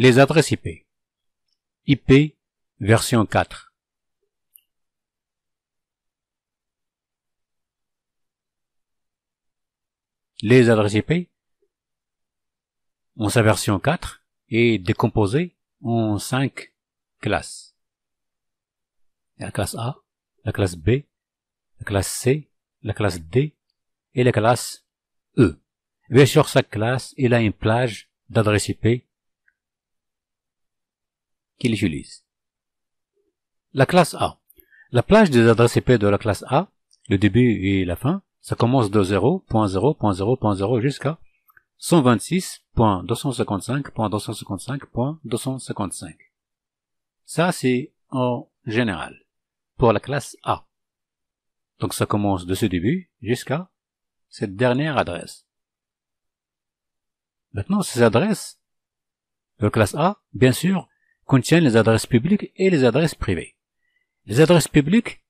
Les adresses IP. IP version 4. Les adresses IP ont sa version 4 et décomposées en 5 classes. La classe A, la classe B, la classe C, la classe D et la classe E. Mais sur chaque classe il a une plage d'adresses IP qu'il utilise. La classe A. La plage des adresses IP de la classe A, le début et la fin, ça commence de 0.0.0.0 jusqu'à 126.255.255.255. Ça, c'est en général pour la classe A. Donc ça commence de ce début jusqu'à cette dernière adresse. Maintenant, ces adresses de classe A, bien sûr, contiennent les adresses publiques et les adresses privées. Les adresses publiques,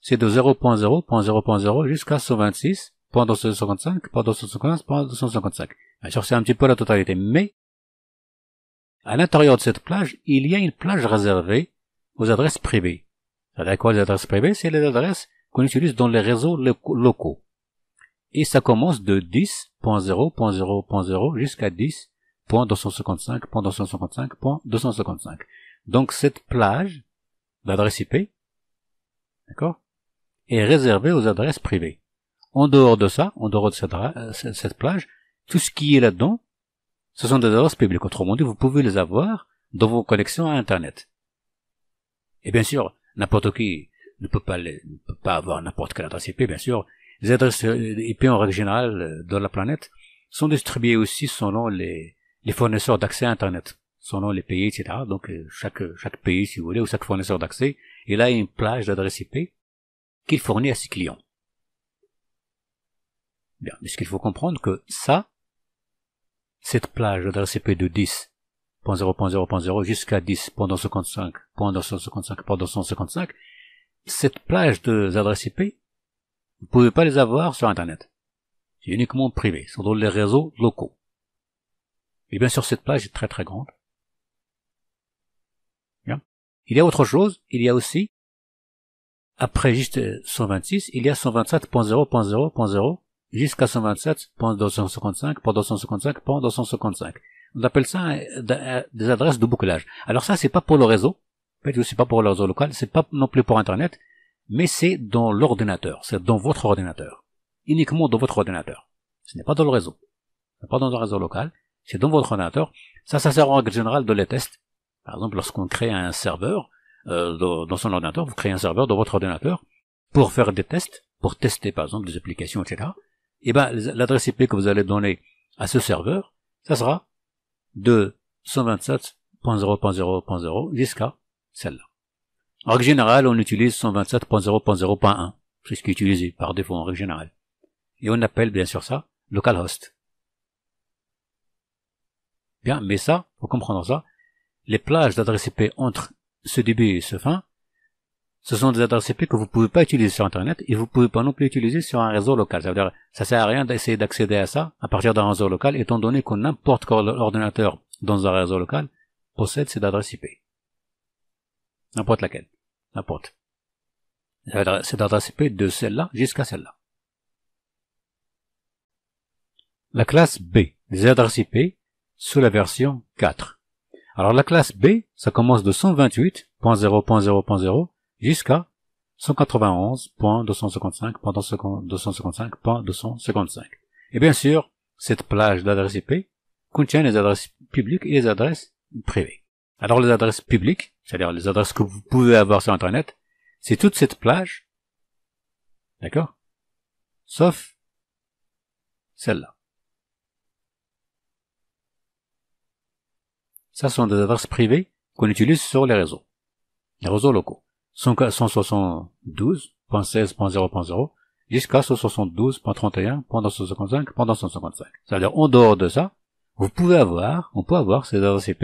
c'est de 0.0.0.0 jusqu'à 126, Bien sûr, c'est un petit peu la totalité, mais à l'intérieur de cette plage, il y a une plage réservée aux adresses privées. C'est-à-dire quoi les adresses privées C'est les adresses qu'on utilise dans les réseaux locaux. Et ça commence de 10.0.0.0 jusqu'à 10 .255, .255. Donc cette plage d'adresse IP, d'accord, est réservée aux adresses privées. En dehors de ça, en dehors de euh, cette, plage, tout ce qui est là-dedans, ce sont des adresses publiques. Autrement dit, vous pouvez les avoir dans vos connexions à Internet. Et bien sûr, n'importe qui ne peut pas, ne peut pas avoir n'importe quelle adresse IP, bien sûr. Les adresses euh, IP en règle générale euh, de la planète sont distribuées aussi selon les, les fournisseurs d'accès à Internet, selon les pays, etc. Donc, euh, chaque, chaque pays, si vous voulez, ou chaque fournisseur d'accès, il a une plage d'adresse IP qu'il fournit à ses clients. Bien, puisqu'il faut comprendre que ça, cette plage d'adresse IP de 10.0.0.0 jusqu'à 10.255.255.255, cette plage d'adresse IP, vous ne pouvez pas les avoir sur Internet. C'est uniquement privé, sont dans les réseaux locaux. Et eh bien sûr, cette plage est très très grande. Il y a autre chose, il y a aussi, après juste 126, il y a 127.0.0.0 jusqu'à 127.255.255.255. On appelle ça des adresses de bouclage. Alors ça, c'est pas pour le réseau. En fait, je pas pour le réseau local, c'est pas non plus pour Internet, mais c'est dans l'ordinateur, c'est dans votre ordinateur. Uniquement dans votre ordinateur. Ce n'est pas dans le réseau. Ce n'est pas dans le réseau local. C'est dans votre ordinateur. Ça, ça sert en règle générale dans les tests. Par exemple, lorsqu'on crée un serveur euh, dans son ordinateur, vous créez un serveur dans votre ordinateur pour faire des tests, pour tester par exemple des applications, etc. Et eh ben l'adresse IP que vous allez donner à ce serveur, ça sera de 127.0.0.0 jusqu'à celle-là. En règle générale, on utilise 127.0.0.1. C'est ce qui est utilisé par défaut en règle générale. Et on appelle bien sûr ça localhost. Bien, mais ça, pour comprendre ça, les plages d'adresses IP entre ce début et ce fin, ce sont des adresses IP que vous ne pouvez pas utiliser sur Internet et vous ne pouvez pas non plus utiliser sur un réseau local. Ça veut dire, ça sert à rien d'essayer d'accéder à ça à partir d'un réseau local, étant donné que n'importe quel ordinateur dans un réseau local possède cette adresses IP. N'importe laquelle. N'importe. Cette adresse IP de celle-là jusqu'à celle-là. La classe B des adresses IP sous la version 4. Alors la classe B, ça commence de 128.0.0.0 jusqu'à 191.255.255.255. Et bien sûr, cette plage d'adresses IP contient les adresses publiques et les adresses privées. Alors les adresses publiques, c'est-à-dire les adresses que vous pouvez avoir sur Internet, c'est toute cette plage, d'accord Sauf celle-là. Ça, sont des adresses privées qu'on utilise sur les réseaux, les réseaux locaux. 172.16.0.0 jusqu'à 172.31.255.255. C'est-à-dire, en dehors de ça, vous pouvez avoir, on peut avoir ces adresses IP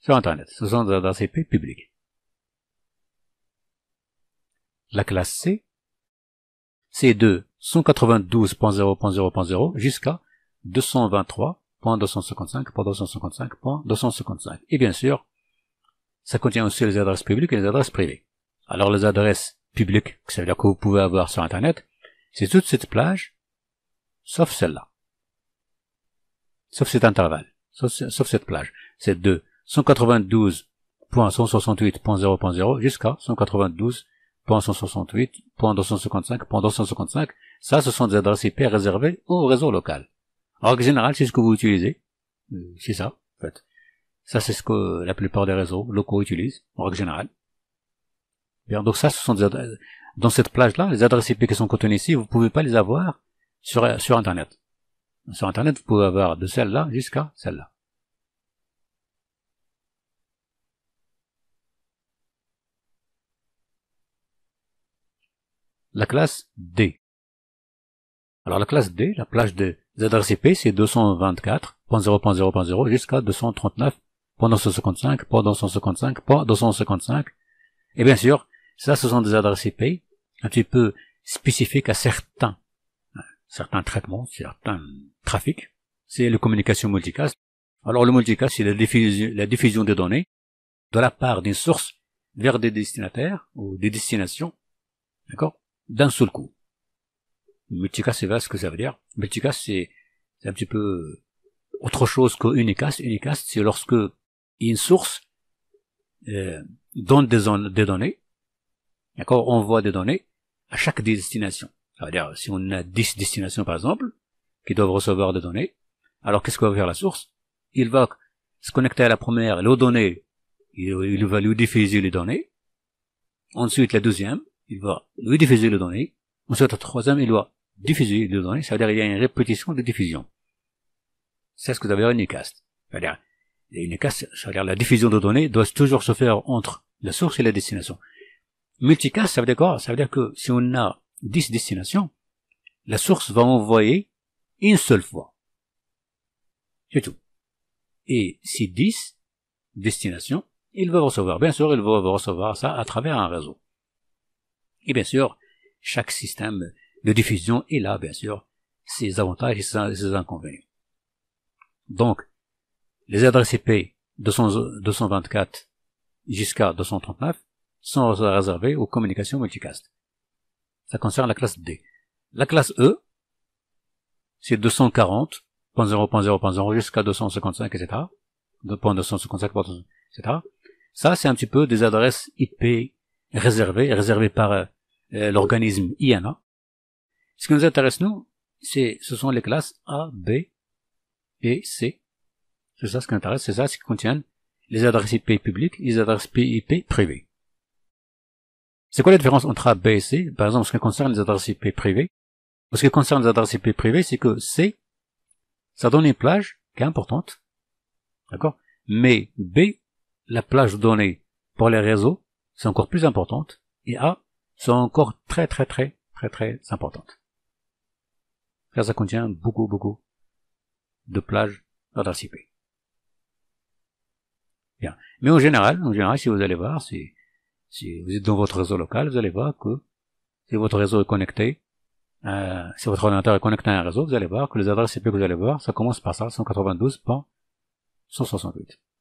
sur Internet. Ce sont des adresses IP publiques. La classe C, c'est de 192.0.0.0 jusqu'à 223 point 255, 255, 255. Et bien sûr, ça contient aussi les adresses publiques et les adresses privées. Alors les adresses publiques, cest à dire que vous pouvez avoir sur Internet, c'est toute cette plage, sauf celle-là. Sauf cet intervalle, sauf, sauf cette plage. C'est de 192.168.0.0 jusqu'à 192.168.255.255. Ça, ce sont des adresses IP réservées au réseau local. En règle générale, c'est ce que vous utilisez. Euh, c'est ça, en fait. Ça, c'est ce que la plupart des réseaux locaux utilisent, en règle générale. Bien, donc ça, ce sont des adresses. Dans cette plage-là, les adresses IP qui sont contenues ici, vous pouvez pas les avoir sur, sur Internet. Sur Internet, vous pouvez avoir de celle-là jusqu'à celle-là. La classe D. Alors la classe D, la plage D, les adresses IP, c'est 224.0.0.0 jusqu'à 239.255.255.255 Et bien sûr, ça, ce sont des adresses IP un petit peu spécifiques à certains, certains traitements, certains trafics. C'est la communication multicast. Alors, le multicast, c'est la diffusion, la diffusion des données de la part d'une source vers des destinataires ou des destinations, d'accord, d'un seul coup. Multicast, c'est ce que ça veut dire. Multicast, c'est un petit peu euh, autre chose que unicast. c'est lorsque une source euh, donne des, des données, d'accord, voit des données à chaque destination. Ça veut dire, si on a 10 destinations, par exemple, qui doivent recevoir des données, alors qu'est-ce que va faire la source Il va se connecter à la première, et aux données, il, va lui diffuser les données. Ensuite, la deuxième, il va lui diffuser les données. Ensuite, la troisième, il va diffuser de données, ça veut dire qu'il y a une répétition de diffusion. C'est ce que vous avez unicast. C'est-à-dire, unicast, ça veut dire la diffusion de données doit toujours se faire entre la source et la destination. Multicast, ça veut dire quoi? Ça veut dire que si on a 10 destinations, la source va envoyer une seule fois. C'est tout. Et si 10 destinations, il va recevoir. Bien sûr, il va recevoir ça à travers un réseau. Et bien sûr, chaque système de diffusion, et là, bien sûr ses avantages et ses inconvénients. Donc, les adresses IP 224 jusqu'à 239 sont réservées aux communications multicast. Ça concerne la classe D. La classe E, c'est 240.0.0.0 jusqu'à 255, etc. 2.255, etc. Ça, c'est un petit peu des adresses IP réservées, réservées par euh, l'organisme IANA, ce qui nous intéresse, nous, c'est, ce sont les classes A, B et C. C'est ça ce qui intéresse, c'est ça ce qui contient les adresses IP publiques et les adresses IP privées. C'est quoi la différence entre A, B et C Par exemple, ce qui concerne les adresses IP privées. ce qui concerne les adresses IP privées, c'est que C, ça donne une plage qui est importante. D'accord Mais B, la plage donnée pour les réseaux, c'est encore plus importante. Et A, c'est encore très très très très très importante car ça contient beaucoup, beaucoup de plages d'adresses IP. Bien. Mais en général, en général, si vous allez voir, si, si vous êtes dans votre réseau local, vous allez voir que si votre réseau est connecté, euh, si votre ordinateur est connecté à un réseau, vous allez voir que les adresses IP que vous allez voir, ça commence par ça, 192.168.